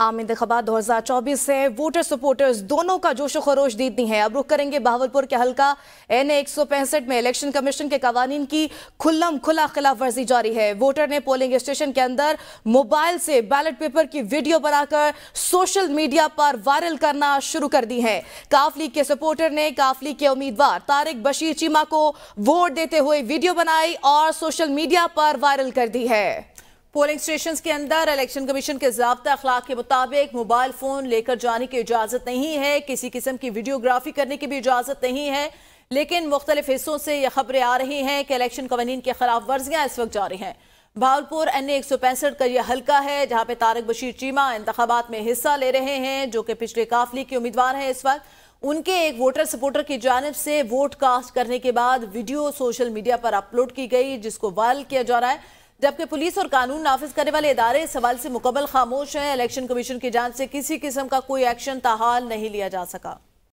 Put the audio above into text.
आम इंतबात दो हज़ार चौबीस से वोटर सपोर्टर्स दोनों का जोशो खरोश दीदनी है अब रुख करेंगे बहावलपुर के हल्का एन एक सौ पैंसठ में इलेक्शन कमीशन के कवानीन की खुल्लम खुला खिलाफ वर्जी जारी है वोटर ने पोलिंग स्टेशन के अंदर मोबाइल से बैलेट पेपर की वीडियो बनाकर सोशल मीडिया पर वायरल करना शुरू कर दी है काफ लीग के सपोर्टर ने काफ लीग के उम्मीदवार तारिक बशीर चीमा को वोट देते हुए वीडियो बनाई और सोशल मीडिया पर वायरल कर दी है पोलिंग स्टेशन के अंदर इलेक्शन कमीशन के जबता अखलाक के मुताबिक मोबाइल फोन लेकर जाने की इजाजत नहीं है किसी किस्म की वीडियोग्राफी करने की भी इजाजत नहीं है लेकिन मुख्तलिफ हिस्सों से यह खबरें आ रही हैं कि इलेक्शन कवानीन के खिलाफ वर्जियां इस वक्त जारी हैं भावलपुर एन ए एक सौ पैंसठ का यह हल्का है जहां पे तारक बशीर चीमा इंतबात में हिस्सा ले रहे हैं जो कि पिछले काफिले के उम्मीदवार हैं इस वक्त उनके एक वोटर सपोर्टर की जानब से वोट कास्ट करने के बाद वीडियो सोशल मीडिया पर अपलोड की गई जिसको वायरल किया जा रहा है जबकि पुलिस और कानून नाफिज करने वाले इदारे इस सवाल से मुकम्मल खामोश हैं इलेक्शन कमीशन की जांच से किसी किस्म का कोई एक्शन ताहाल नहीं लिया जा सका